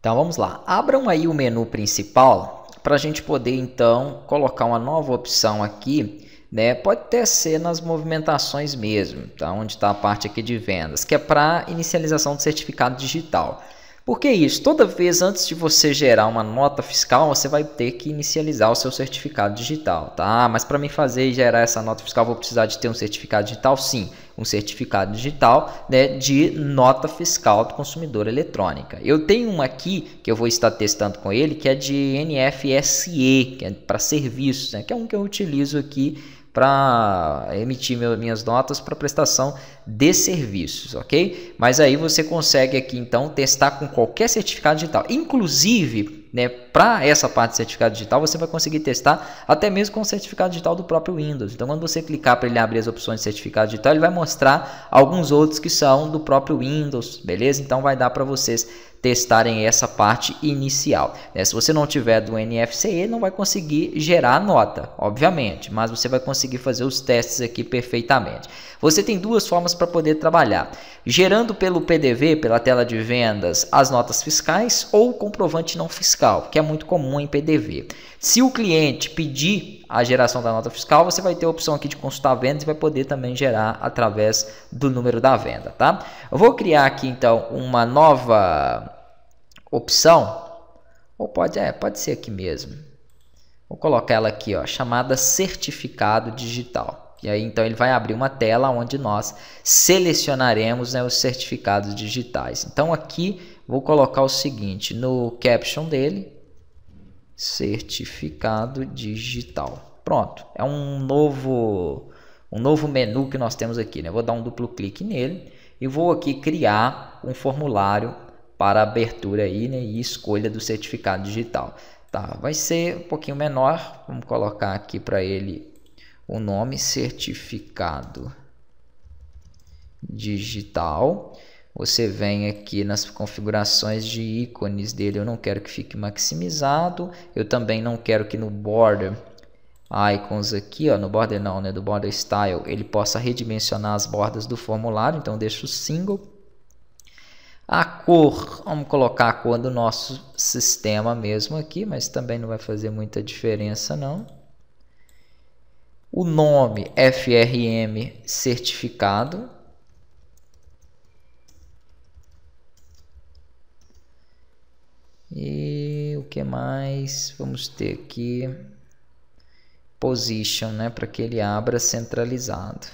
Então vamos lá, abram aí o menu principal para a gente poder então colocar uma nova opção aqui, né? Pode até ser nas movimentações mesmo, tá? Onde está a parte aqui de vendas, que é para inicialização do certificado digital. Por que é isso? Toda vez antes de você gerar uma nota fiscal, você vai ter que inicializar o seu certificado digital, tá? Ah, mas para mim fazer e gerar essa nota fiscal, vou precisar de ter um certificado digital? Sim, um certificado digital né, de nota fiscal do consumidor eletrônica. Eu tenho uma aqui que eu vou estar testando com ele, que é de NFSE, que é para serviços, né, que é um que eu utilizo aqui para emitir minhas notas para prestação de serviços, ok? Mas aí você consegue aqui então testar com qualquer certificado digital, inclusive né, para essa parte de certificado digital, você vai conseguir testar até mesmo com o certificado digital do próprio Windows. Então, quando você clicar para ele abrir as opções de certificado digital, ele vai mostrar alguns outros que são do próprio Windows, beleza? Então, vai dar para vocês testarem essa parte inicial. Né? Se você não tiver do NFCE, não vai conseguir gerar nota, obviamente, mas você vai conseguir fazer os testes aqui perfeitamente. Você tem duas formas para poder trabalhar: gerando pelo PDV, pela tela de vendas, as notas fiscais ou comprovante não fiscal, que é muito comum em PDV. Se o cliente pedir a geração da nota fiscal, você vai ter a opção aqui de consultar vendas e vai poder também gerar através do número da venda, tá? Eu vou criar aqui então uma nova opção, ou pode, é, pode ser aqui mesmo. Vou colocar ela aqui, ó, chamada certificado digital. E aí então ele vai abrir uma tela onde nós selecionaremos né, os certificados digitais. Então aqui vou colocar o seguinte, no caption dele, certificado digital. Pronto, é um novo um novo menu que nós temos aqui, né? vou dar um duplo clique nele e vou aqui criar um formulário para abertura aí, né, e escolha do certificado digital. Tá, vai ser um pouquinho menor. Vamos colocar aqui para ele o nome certificado digital. Você vem aqui nas configurações de ícones dele, eu não quero que fique maximizado. Eu também não quero que no border icons aqui, ó, no border não, né, do border style, ele possa redimensionar as bordas do formulário, então deixo single. A cor, vamos colocar a cor do nosso sistema mesmo aqui, mas também não vai fazer muita diferença não. O nome FRM certificado, E o que mais? Vamos ter aqui position, né, para que ele abra centralizado.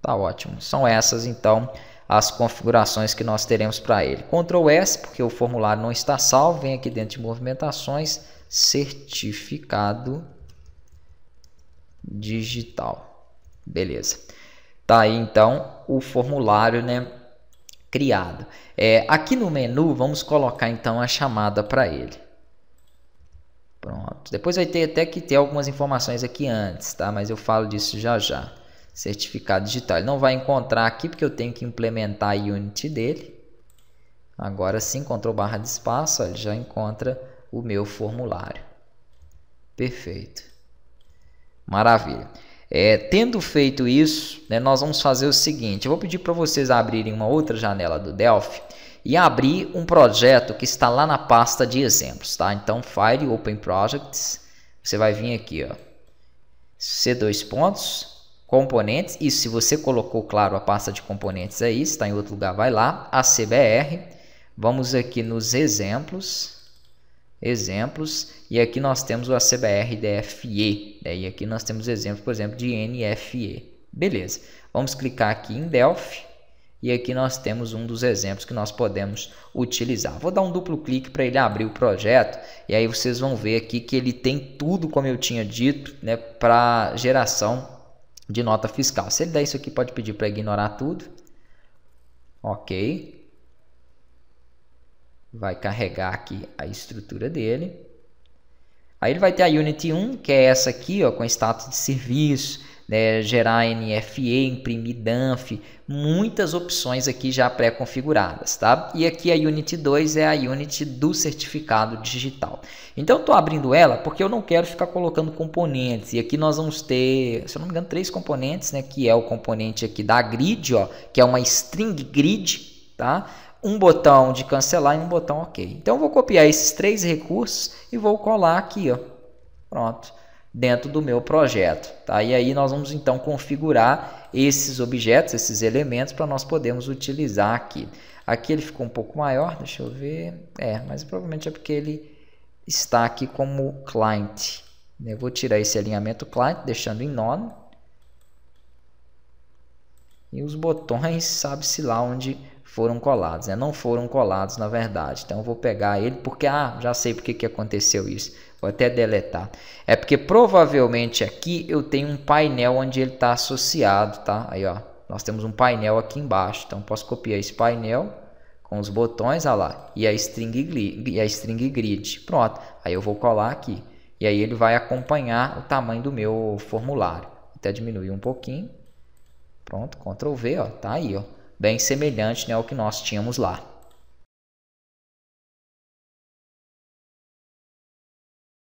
Tá ótimo. São essas então as configurações que nós teremos para ele. Ctrl S, porque o formulário não está salvo, vem aqui dentro de movimentações, certificado digital. Beleza. Tá aí então o formulário, né, criado. É, aqui no menu, vamos colocar então a chamada para ele. Pronto. Depois vai ter até que ter algumas informações aqui antes, tá? Mas eu falo disso já já. Certificado digital. Ele não vai encontrar aqui porque eu tenho que implementar a unit dele. Agora sim, Ctrl barra de espaço, ó, ele já encontra o meu formulário. Perfeito. Maravilha. É, tendo feito isso, né, nós vamos fazer o seguinte: eu vou pedir para vocês abrirem uma outra janela do Delphi e abrir um projeto que está lá na pasta de exemplos, tá? Então, File Open Projects, você vai vir aqui, ó, C2 pontos, componentes, e se você colocou, claro, a pasta de componentes aí, está em outro lugar, vai lá, ACBR, vamos aqui nos exemplos, exemplos e aqui nós temos o ACBR DFE, né? e aqui nós temos exemplos, por exemplo, de NFE. Beleza, vamos clicar aqui em Delphi e aqui nós temos um dos exemplos que nós podemos utilizar. Vou dar um duplo clique para ele abrir o projeto e aí vocês vão ver aqui que ele tem tudo como eu tinha dito né, para geração de nota fiscal. Se ele der isso aqui, pode pedir para ignorar tudo. Ok vai carregar aqui a estrutura dele. Aí ele vai ter a Unity 1, que é essa aqui, ó, com status de serviço, né, gerar NFE, imprimir DAMF, muitas opções aqui já pré-configuradas, tá? E aqui a Unity 2 é a Unity do certificado digital. Então eu estou abrindo ela porque eu não quero ficar colocando componentes. E aqui nós vamos ter, se eu não me engano, três componentes, né? Que é o componente aqui da grid, ó, que é uma string grid, tá? um botão de cancelar e um botão OK. Então, vou copiar esses três recursos e vou colar aqui, ó. pronto, dentro do meu projeto. Tá? E aí nós vamos, então, configurar esses objetos, esses elementos, para nós podermos utilizar aqui. Aqui ele ficou um pouco maior, deixa eu ver. É, mas provavelmente é porque ele está aqui como client. Eu vou tirar esse alinhamento client, deixando em none. E os botões, sabe-se lá onde foram colados, né? não foram colados na verdade. Então eu vou pegar ele porque ah, já sei porque que aconteceu isso. Vou até deletar. É porque provavelmente aqui eu tenho um painel onde ele está associado, tá? Aí ó, nós temos um painel aqui embaixo. Então posso copiar esse painel com os botões, ah lá, e a string e a string grid. Pronto. Aí eu vou colar aqui. E aí ele vai acompanhar o tamanho do meu formulário. Até diminuir um pouquinho. Pronto, Ctrl V, ó, tá aí, ó bem semelhante né, ao que nós tínhamos lá.